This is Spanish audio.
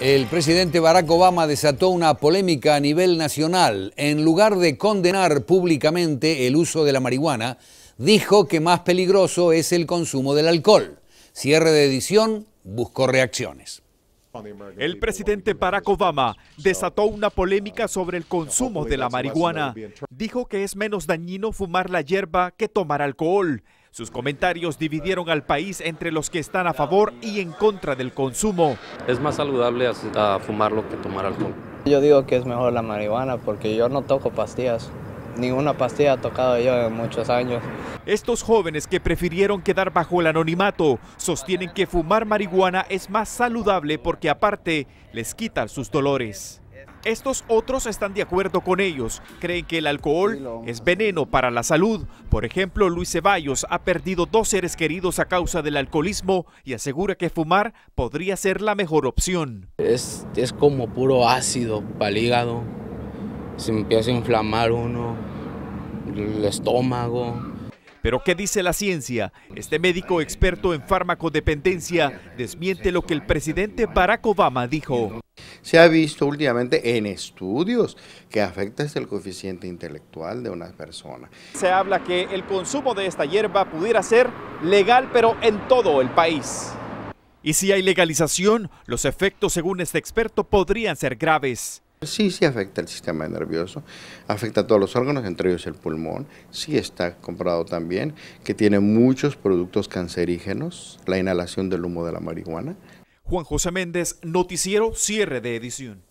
El presidente Barack Obama desató una polémica a nivel nacional. En lugar de condenar públicamente el uso de la marihuana, dijo que más peligroso es el consumo del alcohol. Cierre de edición buscó reacciones. El presidente Barack Obama desató una polémica sobre el consumo de la marihuana. Dijo que es menos dañino fumar la hierba que tomar alcohol sus comentarios dividieron al país entre los que están a favor y en contra del consumo. Es más saludable fumarlo que tomar alcohol. Yo digo que es mejor la marihuana porque yo no toco pastillas. Ninguna pastilla ha tocado yo en muchos años. Estos jóvenes que prefirieron quedar bajo el anonimato sostienen que fumar marihuana es más saludable porque aparte les quita sus dolores. Estos otros están de acuerdo con ellos, creen que el alcohol es veneno para la salud. Por ejemplo, Luis Ceballos ha perdido dos seres queridos a causa del alcoholismo y asegura que fumar podría ser la mejor opción. Es, como puro ácido para el hígado, se empieza a inflamar uno, el estómago, pero ¿qué dice la ciencia? Este médico experto en farmacodependencia desmiente lo que el presidente Barack Obama dijo se ha visto últimamente en estudios que afecta el coeficiente intelectual de una persona. Se habla que el consumo de esta hierba pudiera ser legal, pero en todo el país. Y si hay legalización, los efectos, según este experto, podrían ser graves. Sí, sí afecta el sistema nervioso, afecta a todos los órganos, entre ellos el pulmón. Sí está comprado también que tiene muchos productos cancerígenos, la inhalación del humo de la marihuana, Juan José Méndez, Noticiero Cierre de Edición.